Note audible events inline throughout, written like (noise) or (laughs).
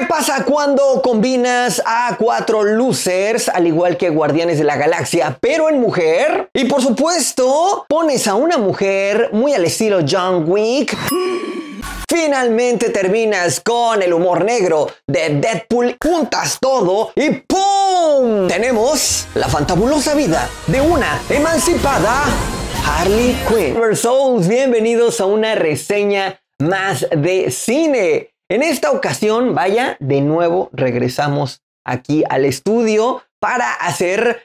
¿Qué pasa cuando combinas a cuatro losers, al igual que Guardianes de la Galaxia, pero en mujer? Y por supuesto, pones a una mujer muy al estilo John Wick. (gasps) Finalmente terminas con el humor negro de Deadpool, juntas todo y ¡pum! Tenemos la fantabulosa vida de una emancipada Harley Quinn. Souls, bienvenidos a una reseña más de cine. En esta ocasión, vaya, de nuevo regresamos aquí al estudio para hacer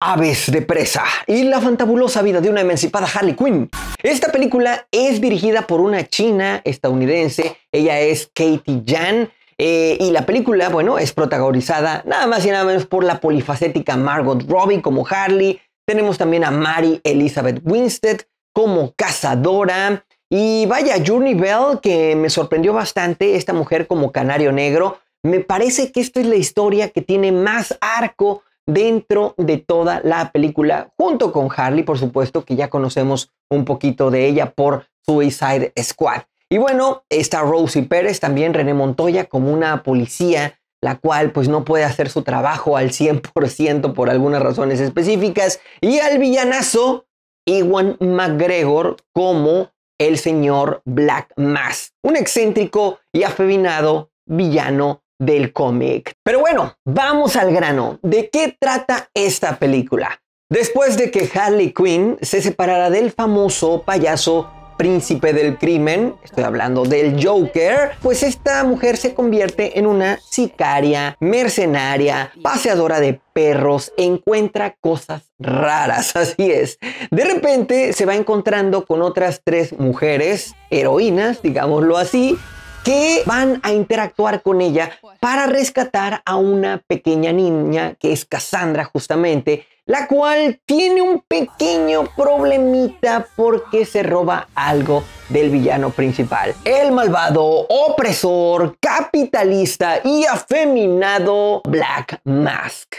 Aves de Presa y la fantabulosa vida de una emancipada Harley Quinn. Esta película es dirigida por una china estadounidense, ella es Katie Jan. Eh, y la película, bueno, es protagonizada nada más y nada menos por la polifacética Margot Robbie como Harley. Tenemos también a Mary Elizabeth Winstead como cazadora. Y vaya, Journey Bell, que me sorprendió bastante, esta mujer como canario negro, me parece que esta es la historia que tiene más arco dentro de toda la película, junto con Harley, por supuesto, que ya conocemos un poquito de ella por Suicide Squad. Y bueno, está Rosie Pérez, también René Montoya, como una policía, la cual pues no puede hacer su trabajo al 100% por algunas razones específicas, y al villanazo, Iwan McGregor, como el señor Black Mass, un excéntrico y afeminado villano del cómic. Pero bueno, vamos al grano. ¿De qué trata esta película? Después de que Harley Quinn se separara del famoso payaso príncipe del crimen, estoy hablando del Joker, pues esta mujer se convierte en una sicaria, mercenaria, paseadora de perros, encuentra cosas raras, (laughs) así es. De repente se va encontrando con otras tres mujeres, heroínas, digámoslo así, que van a interactuar con ella para rescatar a una pequeña niña que es Cassandra justamente, la cual tiene un pequeño problemita porque se roba algo del villano principal. El malvado, opresor, capitalista y afeminado Black Mask.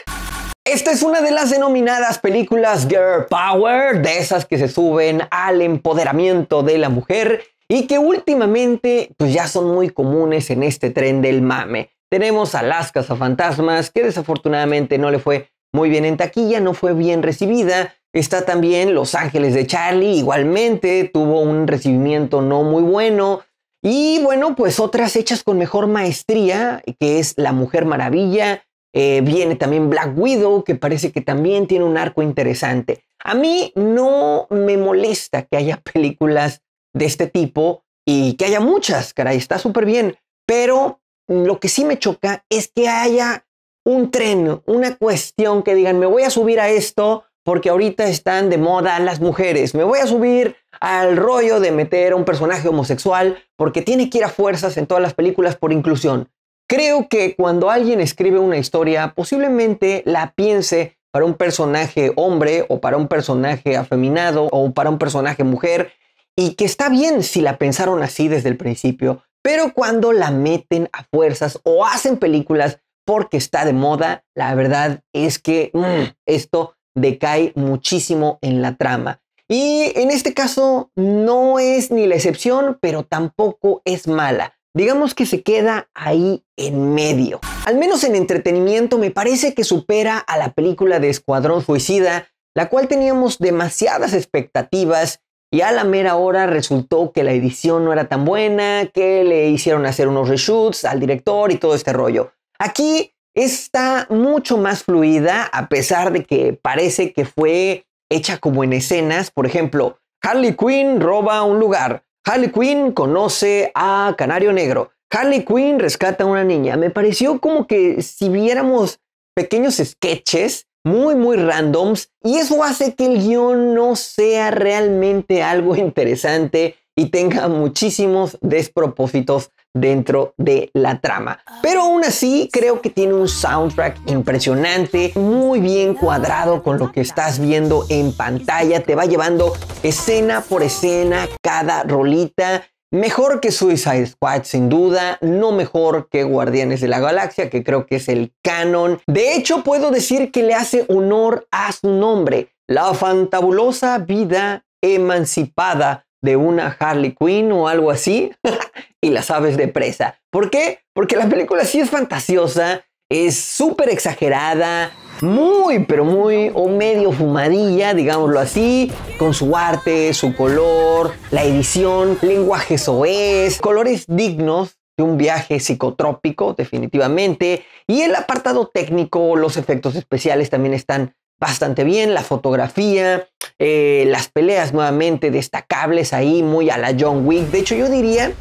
Esta es una de las denominadas películas Girl Power, de esas que se suben al empoderamiento de la mujer y que últimamente pues ya son muy comunes en este tren del mame. Tenemos a Las Cazafantasmas, que desafortunadamente no le fue muy bien en taquilla, no fue bien recibida. Está también Los Ángeles de Charlie, igualmente tuvo un recibimiento no muy bueno. Y bueno, pues otras hechas con mejor maestría, que es La Mujer Maravilla. Eh, viene también Black Widow, que parece que también tiene un arco interesante. A mí no me molesta que haya (laughs) películas de este tipo y que haya muchas, caray, está súper bien. Pero lo que sí me choca es que haya un tren, una cuestión que digan, me voy a subir a esto porque ahorita están de moda las mujeres, me voy a subir al rollo de meter a un personaje homosexual porque tiene que ir a fuerzas en todas las películas por inclusión. Creo que cuando alguien escribe una historia, posiblemente la piense para un personaje hombre o para un personaje afeminado o para un personaje mujer y que está bien si la pensaron así desde el principio, pero cuando la meten a fuerzas o hacen películas porque está de moda, la verdad es que mm, esto decae muchísimo en la trama. Y en este caso no es ni la excepción, pero tampoco es mala. Digamos que se queda ahí en medio. Al menos en entretenimiento me parece que supera a la película de Escuadrón Suicida, la cual teníamos demasiadas expectativas y a la mera hora resultó que la edición no era tan buena, que le hicieron hacer unos reshoots al director y todo este rollo. Aquí está mucho más fluida a pesar de que parece que fue hecha como en escenas. Por ejemplo, Harley Quinn roba un lugar. Harley Quinn conoce a Canario Negro. Harley Quinn rescata a una niña. Me pareció como que si viéramos pequeños sketches muy, muy randoms y eso hace que el guión no sea realmente algo (laughs) interesante y tenga muchísimos despropósitos dentro de la trama. Pero aún así creo que tiene un soundtrack impresionante, muy bien cuadrado con lo que estás viendo en pantalla, te va llevando escena por escena cada rolita Mejor que Suicide Squad, sin duda, no mejor que Guardianes de la Galaxia, que creo que es el canon. De hecho, puedo decir que le hace honor a su nombre, la fantabulosa vida emancipada de una Harley Quinn o algo así, (laughs) y las aves de presa. ¿Por qué? Porque la película sí es fantasiosa, es súper exagerada, muy, pero muy, o medio fumadilla, digámoslo así, con su arte, su color, la edición, lenguajes soez, colores dignos de un viaje psicotrópico, definitivamente. Y el apartado técnico, los efectos especiales también están bastante bien, la fotografía, eh, las peleas nuevamente destacables ahí, muy a la John Wick. De hecho, yo diría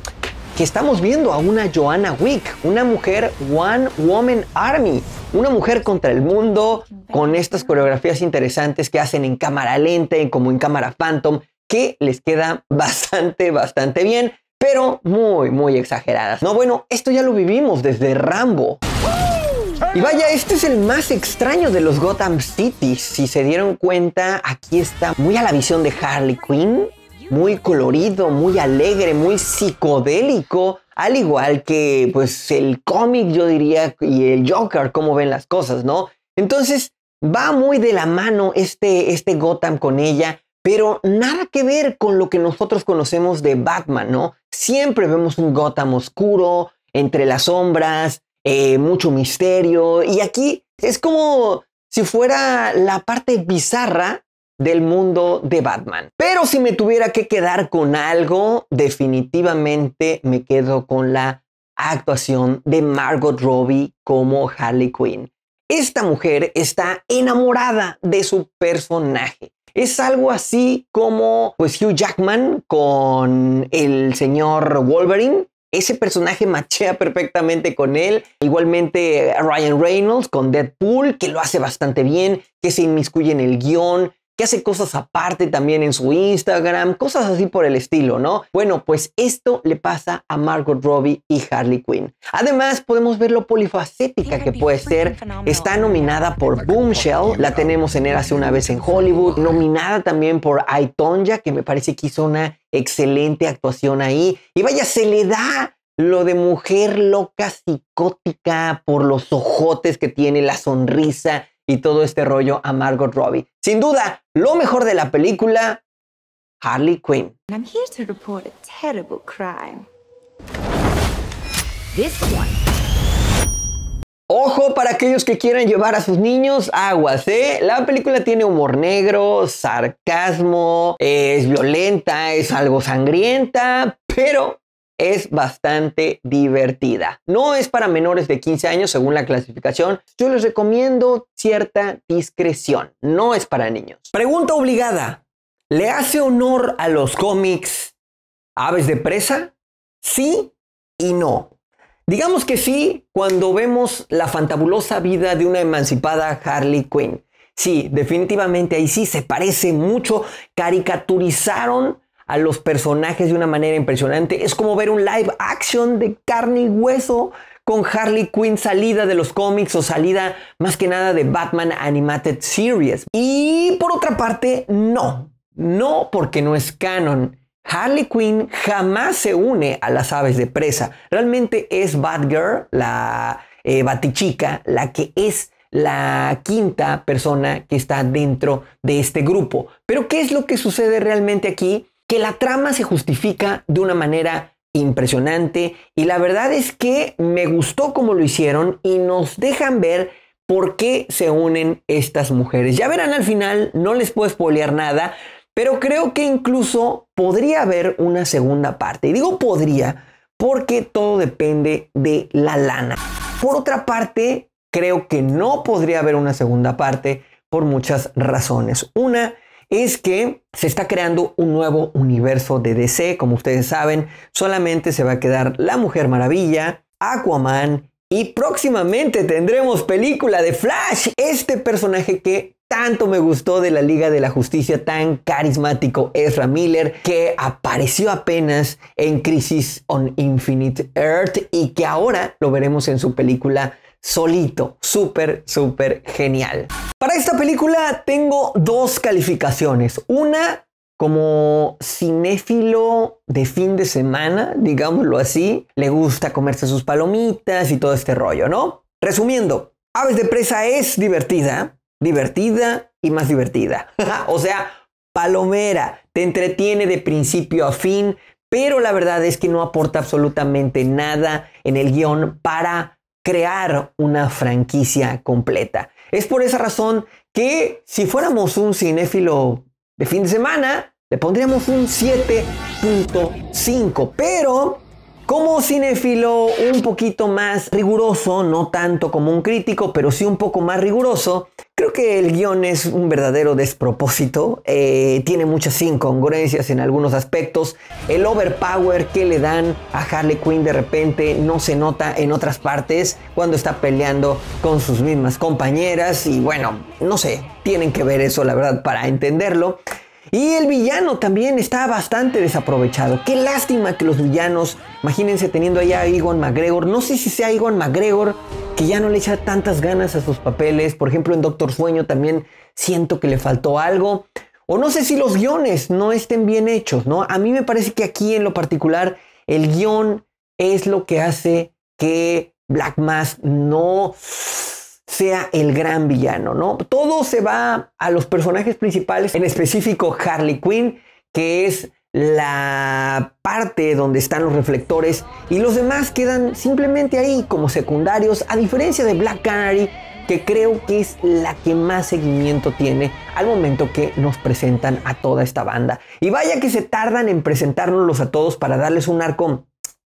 que estamos viendo a una Joanna Wick, una mujer One Woman Army, una mujer contra el mundo, con estas coreografías interesantes que hacen en cámara lenta, como en cámara phantom, que les queda (laughs) bastante, bastante bien, pero muy, muy exageradas. No, bueno, esto ya lo vivimos desde Rambo. Y vaya, este es el más extraño de los Gotham City. Si se dieron cuenta, aquí está muy a la visión de Harley Quinn muy colorido, muy alegre, muy psicodélico, al igual que pues el cómic yo diría y el Joker, cómo ven las cosas, ¿no? Entonces va muy de la mano este, este Gotham con ella, pero nada que ver con lo que nosotros conocemos de Batman, ¿no? Siempre vemos un Gotham oscuro, entre las sombras, eh, mucho misterio, y aquí es como si fuera la parte bizarra del mundo de Batman. Pero si me tuviera que quedar con algo, definitivamente me quedo con la actuación de Margot Robbie como Harley Quinn. Esta mujer está enamorada de su personaje. Es algo así como pues, Hugh Jackman con el señor Wolverine. Ese personaje machea perfectamente con él. Igualmente eh, Ryan Reynolds con Deadpool, que lo hace bastante bien, que se inmiscuye en el guión, que hace cosas aparte también en su Instagram, cosas así por el estilo, ¿no? Bueno, pues esto le pasa a Margot Robbie y Harley Quinn. Además, podemos ver lo polifacética que puede ser. Está nominada por Boomshell, la tenemos en él hace una vez en Hollywood, nominada también por Aitonja, que me parece que hizo una excelente actuación ahí. Y vaya, se le da lo de mujer loca, psicótica, por los ojotes que tiene, la sonrisa y todo este rollo a Margot Robbie. Sin duda, lo mejor de la película, Harley Quinn. This one. Ojo para aquellos que quieran llevar a sus niños aguas, ¿eh? La película tiene humor negro, sarcasmo, es violenta, es algo sangrienta, pero es bastante divertida. No es para menores de 15 años según la clasificación. Yo les recomiendo cierta discreción. No es para niños. Pregunta obligada. ¿Le hace honor a los cómics Aves de Presa? Sí y no. Digamos que sí cuando vemos la fantabulosa vida de una emancipada Harley Quinn. Sí, definitivamente ahí sí se parece mucho. Caricaturizaron a los personajes de una manera impresionante. Es como ver un live action de carne y hueso con Harley Quinn salida de los cómics o salida más que nada de Batman Animated Series. Y por otra parte, no, no porque no es canon. Harley Quinn jamás se une a las aves de presa. Realmente es Batgirl, la eh, Batichica, la que es la quinta persona que está dentro de este grupo. Pero ¿qué es lo que sucede realmente aquí? que la trama se justifica de una manera impresionante y la verdad es que me gustó como lo hicieron y nos dejan ver por qué se unen estas mujeres. Ya verán al final, no les puedo polear nada, pero creo que incluso podría haber una segunda parte. Y digo podría porque todo depende de la lana. Por otra parte, creo que no podría haber una segunda parte por muchas razones. Una es que se está creando un nuevo universo de DC. Como ustedes saben, solamente se va a quedar La Mujer Maravilla, Aquaman y próximamente tendremos película de Flash, este personaje que tanto me gustó de la Liga de la Justicia, tan carismático Ezra Miller, que apareció apenas en Crisis on Infinite Earth y que ahora lo veremos en su película solito. Súper, súper genial. Para esta película tengo dos calificaciones. Una como cinéfilo de fin de semana, digámoslo así, le gusta comerse sus palomitas y todo este rollo, ¿no? Resumiendo, Aves de Presa es divertida, divertida y más divertida. (laughs) o sea, palomera, te entretiene de principio a fin, pero la verdad es que no aporta absolutamente nada en el guión para crear una franquicia completa. Es por esa razón que si fuéramos un cinéfilo de fin de semana, le pondríamos un 7.5, pero como cinéfilo un poquito más riguroso, no tanto como un crítico, pero sí un poco más riguroso, creo que el guión es un verdadero despropósito. Eh, tiene muchas incongruencias en algunos aspectos. El overpower que le dan a Harley Quinn de repente no se nota en otras partes cuando está peleando con sus mismas compañeras. Y bueno, no sé, tienen que ver eso, la verdad, para entenderlo. Y el villano también está bastante desaprovechado. Qué lástima que los villanos, imagínense teniendo allá a Igon McGregor, no sé si sea Igon McGregor que ya no le echa tantas ganas a sus papeles, por ejemplo en Doctor Sueño también siento que le faltó algo, o no sé si los guiones no estén bien hechos, ¿no? A mí me parece que aquí en lo particular el guión es lo que hace que Black Mass no sea el gran villano, ¿no? Todo se va a los personajes principales, en específico Harley Quinn, que es la parte donde están los reflectores y los demás quedan simplemente ahí como secundarios, a diferencia de Black Canary, que creo que es la que más seguimiento tiene al momento que nos presentan a toda esta banda. Y vaya que se tardan en presentárnoslos a todos para darles un arco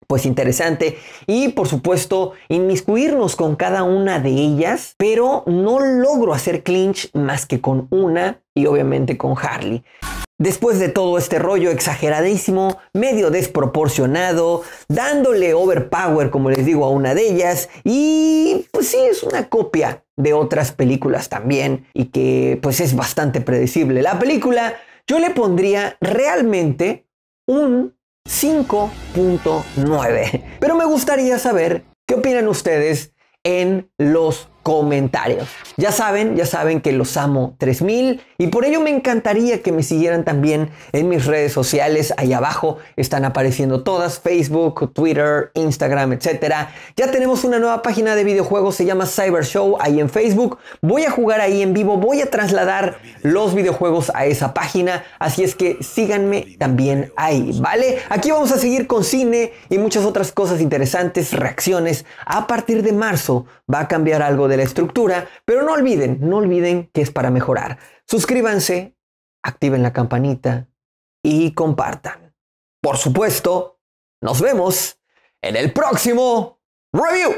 pues interesante y por supuesto inmiscuirnos con cada una de ellas, pero no logro hacer clinch más que con una y obviamente con Harley. Después de todo este rollo exageradísimo, medio desproporcionado, dándole overpower, como les digo, a una de ellas, y pues sí, es una copia de otras películas también, y que pues es bastante predecible. La película yo le pondría realmente un 5.9. Pero me gustaría saber qué opinan ustedes en los comentarios. Ya saben, ya saben que los amo 3000 y por ello me encantaría que me siguieran también en mis redes sociales. Ahí abajo están apareciendo todas, Facebook, Twitter, Instagram, etcétera. Ya tenemos una nueva página de videojuegos, se llama Cyber Show, ahí en Facebook. Voy a jugar ahí en vivo, voy a trasladar los videojuegos a esa página, así es que síganme también ahí, ¿vale? Aquí vamos a seguir con cine y muchas otras cosas interesantes, reacciones. A partir de marzo va a cambiar algo de la estructura, pero no olviden, no olviden que es para mejorar. Suscríbanse, activen la campanita y compartan. Por supuesto, nos vemos en el próximo review.